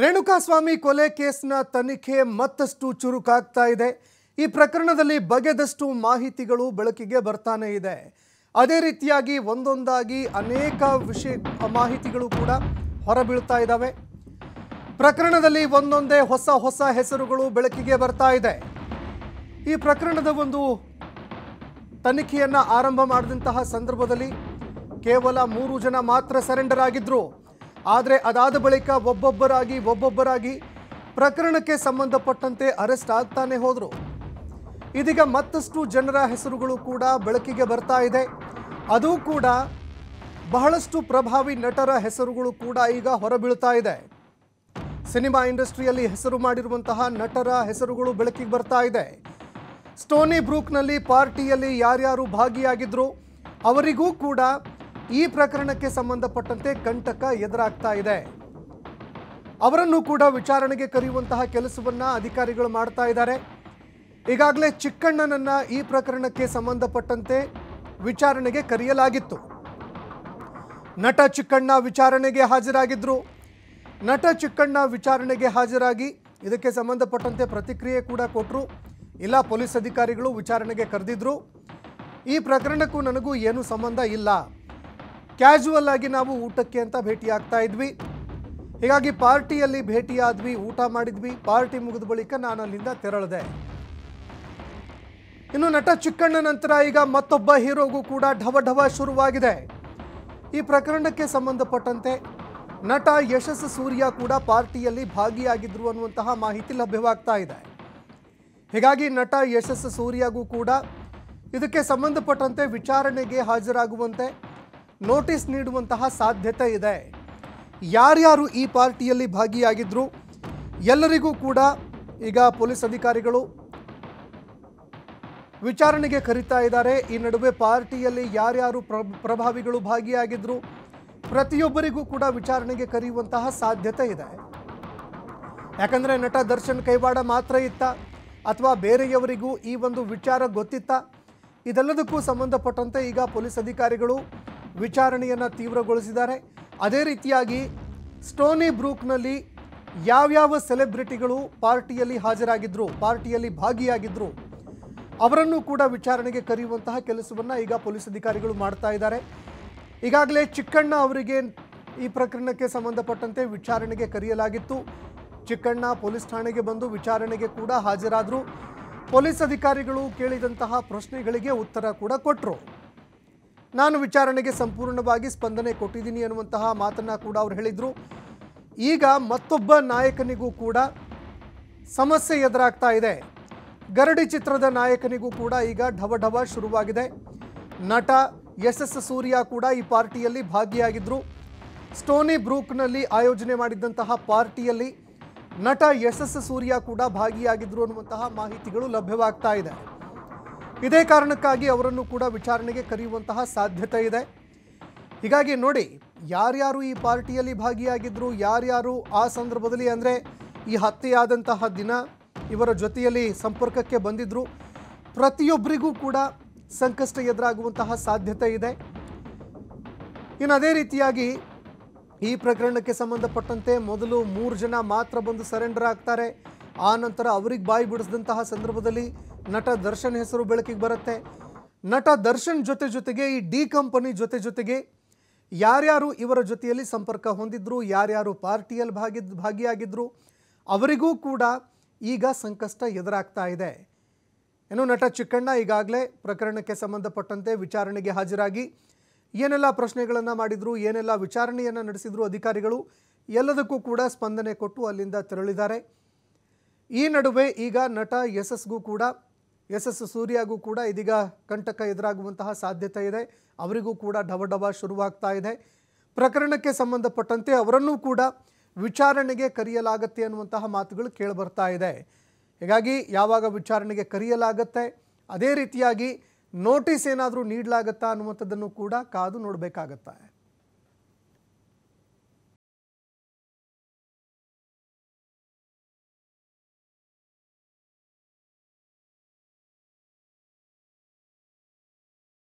ರೇಣುಕಾಸ್ವಾಮಿ ಕೊಲೆ ಕೇಸ್ನ ತನಿಖೆ ಮತ್ತಷ್ಟು ಚುರುಕಾಗ್ತಾ ಇದೆ ಈ ಪ್ರಕರಣದಲ್ಲಿ ಬಗೆದಷ್ಟು ಮಾಹಿತಿಗಳು ಬೆಳಕಿಗೆ ಬರ್ತಾನೆ ಇದೆ ಅದೇ ರೀತಿಯಾಗಿ ಒಂದೊಂದಾಗಿ ಅನೇಕ ವಿಷಯ ಮಾಹಿತಿಗಳು ಕೂಡ ಹೊರಬೀಳ್ತಾ ಇದ್ದಾವೆ ಪ್ರಕರಣದಲ್ಲಿ ಒಂದೊಂದೇ ಹೊಸ ಹೊಸ ಹೆಸರುಗಳು ಬೆಳಕಿಗೆ ಬರ್ತಾ ಇದೆ ಈ ಪ್ರಕರಣದ ಒಂದು ತನಿಖೆಯನ್ನು ಆರಂಭ ಮಾಡಿದಂತಹ ಸಂದರ್ಭದಲ್ಲಿ ಕೇವಲ ಮೂರು ಜನ ಮಾತ್ರ ಸರೆಂಡರ್ ಆಗಿದ್ರು ಆದರೆ ಅದಾದ ಬಳಿಕ ಒಬ್ಬೊಬ್ಬರಾಗಿ ಒಬ್ಬೊಬ್ಬರಾಗಿ ಪ್ರಕರಣಕ್ಕೆ ಸಂಬಂಧಪಟ್ಟಂತೆ ಅರೆಸ್ಟ್ ಆಗ್ತಾನೆ ಹೋದರು ಇದೀಗ ಮತ್ತಷ್ಟು ಜನರ ಹೆಸರುಗಳು ಕೂಡ ಬೆಳಕಿಗೆ ಬರ್ತಾ ಇದೆ ಅದು ಕೂಡ ಬಹಳಷ್ಟು ಪ್ರಭಾವಿ ನಟರ ಹೆಸರುಗಳು ಕೂಡ ಈಗ ಹೊರಬೀಳ್ತಾ ಇದೆ ಸಿನಿಮಾ ಇಂಡಸ್ಟ್ರಿಯಲ್ಲಿ ಹೆಸರು ಮಾಡಿರುವಂತಹ ನಟರ ಹೆಸರುಗಳು ಬೆಳಕಿಗೆ ಬರ್ತಾ ಇದೆ ಸ್ಟೋನಿ ಬ್ರೂಕ್ನಲ್ಲಿ ಪಾರ್ಟಿಯಲ್ಲಿ ಯಾರ್ಯಾರು ಭಾಗಿಯಾಗಿದ್ರು ಅವರಿಗೂ ಕೂಡ ಈ ಪ್ರಕರಣಕ್ಕೆ ಸಂಬಂಧಪಟ್ಟಂತೆ ಕಂಟಕ ಎದುರಾಗ್ತಾ ಇದೆ ಅವರನ್ನು ಕೂಡ ವಿಚಾರಣೆಗೆ ಕರೆಯುವಂತಹ ಕೆಲಸವನ್ನು ಅಧಿಕಾರಿಗಳು ಮಾಡ್ತಾ ಇದ್ದಾರೆ ಈಗಾಗಲೇ ಚಿಕ್ಕಣ್ಣನನ್ನ ಈ ಪ್ರಕರಣಕ್ಕೆ ಸಂಬಂಧಪಟ್ಟಂತೆ ವಿಚಾರಣೆಗೆ ಕರೆಯಲಾಗಿತ್ತು ನಟ ಚಿಕ್ಕಣ್ಣ ವಿಚಾರಣೆಗೆ ಹಾಜರಾಗಿದ್ದರು ನಟ ಚಿಕ್ಕಣ್ಣ ವಿಚಾರಣೆಗೆ ಹಾಜರಾಗಿ ಇದಕ್ಕೆ ಸಂಬಂಧಪಟ್ಟಂತೆ ಪ್ರತಿಕ್ರಿಯೆ ಕೂಡ ಕೊಟ್ಟರು ಇಲ್ಲ ಪೊಲೀಸ್ ಅಧಿಕಾರಿಗಳು ವಿಚಾರಣೆಗೆ ಕರೆದಿದ್ರು ಈ ಪ್ರಕರಣಕ್ಕೂ ನನಗೂ ಏನೂ ಸಂಬಂಧ ಇಲ್ಲ ಕ್ಯಾಶುವಲ್ ಆಗಿ ನಾವು ಊಟಕ್ಕೆ ಅಂತ ಭೇಟಿಯಾಗ್ತಾ ಇದ್ವಿ ಹೀಗಾಗಿ ಪಾರ್ಟಿಯಲ್ಲಿ ಭೇಟಿಯಾದ್ವಿ ಊಟ ಮಾಡಿದ್ವಿ ಪಾರ್ಟಿ ಮುಗಿದ ಬಳಿಕ ನಾನು ಅಲ್ಲಿಂದ ತೆರಳಿದೆ ಇನ್ನು ನಟ ಚಿಕ್ಕಣ್ಣ ನಂತರ ಈಗ ಮತ್ತೊಬ್ಬ ಹೀರೋಗೂ ಕೂಡ ಢವ ಢವ ಶುರುವಾಗಿದೆ ಈ ಪ್ರಕರಣಕ್ಕೆ ಸಂಬಂಧಪಟ್ಟಂತೆ ನಟ ಯಶಸ್ ಸೂರ್ಯ ಕೂಡ ಪಾರ್ಟಿಯಲ್ಲಿ ಭಾಗಿಯಾಗಿದ್ರು ಅನ್ನುವಂತಹ ಮಾಹಿತಿ ಲಭ್ಯವಾಗ್ತಾ ಇದೆ ಹೀಗಾಗಿ ನಟ ಯಶಸ್ ಸೂರ್ಯಗೂ ಕೂಡ ಇದಕ್ಕೆ ಸಂಬಂಧಪಟ್ಟಂತೆ ವಿಚಾರಣೆಗೆ ಹಾಜರಾಗುವಂತೆ ನೋಟಿಸ್ ನೀಡುವಂತಹ ಸಾಧ್ಯತೆ ಇದೆ ಯಾರ್ಯಾರು ಈ ಪಾರ್ಟಿಯಲ್ಲಿ ಭಾಗಿಯಾಗಿದ್ರು ಎಲ್ಲರಿಗೂ ಕೂಡ ಈಗ ಪೊಲೀಸ್ ಅಧಿಕಾರಿಗಳು ವಿಚಾರಣೆಗೆ ಕರೀತಾ ಇದ್ದಾರೆ ಈ ನಡುವೆ ಪಾರ್ಟಿಯಲ್ಲಿ ಯಾರ್ಯಾರು ಪ್ರಭಾವಿಗಳು ಭಾಗಿಯಾಗಿದ್ರು ಪ್ರತಿಯೊಬ್ಬರಿಗೂ ಕೂಡ ವಿಚಾರಣೆಗೆ ಕರೆಯುವಂತಹ ಸಾಧ್ಯತೆ ಇದೆ ಯಾಕಂದರೆ ನಟ ದರ್ಶನ್ ಕೈವಾಡ ಮಾತ್ರ ಇತ್ತ ಅಥವಾ ಬೇರೆಯವರಿಗೂ ಈ ಒಂದು ವಿಚಾರ ಗೊತ್ತಿತ್ತ ಇದೆಲ್ಲದಕ್ಕೂ ಸಂಬಂಧಪಟ್ಟಂತೆ ಈಗ ಪೊಲೀಸ್ ಅಧಿಕಾರಿಗಳು ವಿಚಾರಣೆಯನ್ನು ತೀವ್ರಗೊಳಿಸಿದ್ದಾರೆ ಅದೇ ರೀತಿಯಾಗಿ ಸ್ಟೋನಿ ಬ್ರೂಕ್ನಲ್ಲಿ ಯಾವ್ಯಾವ ಸೆಲೆಬ್ರಿಟಿಗಳು ಪಾರ್ಟಿಯಲ್ಲಿ ಹಾಜರಾಗಿದ್ದರು ಪಾರ್ಟಿಯಲ್ಲಿ ಭಾಗಿಯಾಗಿದ್ದರು ಅವರನ್ನು ಕೂಡ ವಿಚಾರಣೆಗೆ ಕರೆಯುವಂತಹ ಕೆಲಸವನ್ನು ಈಗ ಪೊಲೀಸ್ ಅಧಿಕಾರಿಗಳು ಮಾಡ್ತಾ ಇದ್ದಾರೆ ಈಗಾಗಲೇ ಚಿಕ್ಕಣ್ಣ ಅವರಿಗೆ ಈ ಪ್ರಕರಣಕ್ಕೆ ಸಂಬಂಧಪಟ್ಟಂತೆ ವಿಚಾರಣೆಗೆ ಕರೆಯಲಾಗಿತ್ತು ಚಿಕ್ಕಣ್ಣ ಪೊಲೀಸ್ ಠಾಣೆಗೆ ಬಂದು ವಿಚಾರಣೆಗೆ ಕೂಡ ಹಾಜರಾದರು ಪೊಲೀಸ್ ಅಧಿಕಾರಿಗಳು ಕೇಳಿದಂತಹ ಪ್ರಶ್ನೆಗಳಿಗೆ ಉತ್ತರ ಕೂಡ ಕೊಟ್ಟರು ನಾನು ವಿಚಾರಣೆಗೆ ಸಂಪೂರ್ಣವಾಗಿ ಸ್ಪಂದನೆ ಕೊಟ್ಟಿದ್ದೀನಿ ಅನ್ನುವಂತಹ ಮಾತನ್ನು ಕೂಡ ಅವ್ರು ಹೇಳಿದರು ಈಗ ಮತ್ತೊಬ್ಬ ನಾಯಕನಿಗೂ ಕೂಡ ಸಮಸ್ಯೆ ಎದುರಾಗ್ತಾ ಇದೆ ಗರಡಿ ಚಿತ್ರದ ನಾಯಕನಿಗೂ ಕೂಡ ಈಗ ಢವಢವ ಶುರುವಾಗಿದೆ ನಟ ಎಸ್ ಎಸ್ ಸೂರ್ಯ ಕೂಡ ಈ ಪಾರ್ಟಿಯಲ್ಲಿ ಭಾಗಿಯಾಗಿದ್ದರು ಸ್ಟೋನಿ ಬ್ರೂಕ್ನಲ್ಲಿ ಆಯೋಜನೆ ಮಾಡಿದ್ದಂತಹ ಪಾರ್ಟಿಯಲ್ಲಿ ನಟ ಎಸ್ ಎಸ್ ಸೂರ್ಯ ಕೂಡ ಭಾಗಿಯಾಗಿದ್ದರು ಅನ್ನುವಂತಹ ಮಾಹಿತಿಗಳು ಲಭ್ಯವಾಗ್ತಾ ಇದೆ ಇದೇ ಕಾರಣಕ್ಕಾಗಿ ಅವರನ್ನು ಕೂಡ ವಿಚಾರಣೆಗೆ ಕರೆಯುವಂತಹ ಸಾಧ್ಯತೆ ಇದೆ ಹೀಗಾಗಿ ನೋಡಿ ಯಾರ್ಯಾರು ಈ ಪಾರ್ಟಿಯಲ್ಲಿ ಭಾಗಿಯಾಗಿದ್ದರು ಯಾರ್ಯಾರು ಆ ಸಂದರ್ಭದಲ್ಲಿ ಅಂದರೆ ಈ ಹತ್ಯೆಯಾದಂತಹ ದಿನ ಇವರ ಜೊತೆಯಲ್ಲಿ ಸಂಪರ್ಕಕ್ಕೆ ಬಂದಿದ್ದರು ಪ್ರತಿಯೊಬ್ಬರಿಗೂ ಕೂಡ ಸಂಕಷ್ಟ ಎದುರಾಗುವಂತಹ ಸಾಧ್ಯತೆ ಇದೆ ಇನ್ನು ಅದೇ ರೀತಿಯಾಗಿ ಈ ಪ್ರಕರಣಕ್ಕೆ ಸಂಬಂಧಪಟ್ಟಂತೆ ಮೊದಲು ಮೂರು ಜನ ಮಾತ್ರ ಬಂದು ಸರೆಂಡರ್ ಆಗ್ತಾರೆ ಆ ನಂತರ ಅವ್ರಿಗೆ ಬಾಯಿ ಬಿಡಿಸಿದಂತಹ ಸಂದರ್ಭದಲ್ಲಿ ನಟ ದರ್ಶನ್ ಹೆಸರು ಬೆಳಕಿಗೆ ಬರುತ್ತೆ ನಟ ದರ್ಶನ್ ಜೊತೆ ಜೊತೆಗೆ ಈ ಡಿ ಕಂಪನಿ ಜೊತೆ ಜೊತೆಗೆ ಯಾರ್ಯಾರು ಇವರ ಜೊತೆಯಲ್ಲಿ ಸಂಪರ್ಕ ಹೊಂದಿದ್ರು ಯಾರ್ಯಾರು ಪಾರ್ಟಿಯಲ್ಲಿ ಭಾಗಿದ್ ಭಾಗಿಯಾಗಿದ್ದರು ಅವರಿಗೂ ಕೂಡ ಈಗ ಸಂಕಷ್ಟ ಎದುರಾಗ್ತಾ ಇದೆ ಏನು ನಟ ಚಿಕ್ಕಣ್ಣ ಈಗಾಗಲೇ ಪ್ರಕರಣಕ್ಕೆ ಸಂಬಂಧಪಟ್ಟಂತೆ ವಿಚಾರಣೆಗೆ ಹಾಜರಾಗಿ ಏನೆಲ್ಲ ಪ್ರಶ್ನೆಗಳನ್ನು ಮಾಡಿದರು ಏನೆಲ್ಲ ವಿಚಾರಣೆಯನ್ನು ನಡೆಸಿದರು ಅಧಿಕಾರಿಗಳು ಎಲ್ಲದಕ್ಕೂ ಕೂಡ ಸ್ಪಂದನೆ ಕೊಟ್ಟು ಅಲ್ಲಿಂದ ತೆರಳಿದ್ದಾರೆ ಈ ನಡುವೆ ಈಗ ನಟ ಎಸ್ಗೂ ಕೂಡ ಎಸ್ ಸೂರ್ಯಗೂ ಕೂಡ ಇದೀಗ ಕಂಟಕ ಎದುರಾಗುವಂತಹ ಸಾಧ್ಯತೆ ಇದೆ ಅವರಿಗೂ ಕೂಡ ಡಬ ಶುರುವಾಗ್ತಾ ಇದೆ ಪ್ರಕರಣಕ್ಕೆ ಸಂಬಂಧಪಟ್ಟಂತೆ ಅವರನ್ನೂ ಕೂಡ ವಿಚಾರಣೆಗೆ ಕರೆಯಲಾಗತ್ತೆ ಅನ್ನುವಂತಹ ಮಾತುಗಳು ಕೇಳಿಬರ್ತಾ ಇದೆ ಹೀಗಾಗಿ ಯಾವಾಗ ವಿಚಾರಣೆಗೆ ಕರೆಯಲಾಗತ್ತೆ ಅದೇ ರೀತಿಯಾಗಿ ನೋಟಿಸ್ ಏನಾದರೂ ನೀಡಲಾಗತ್ತಾ ಅನ್ನುವಂಥದ್ದನ್ನು ಕೂಡ ಕಾದು ನೋಡಬೇಕಾಗತ್ತೆ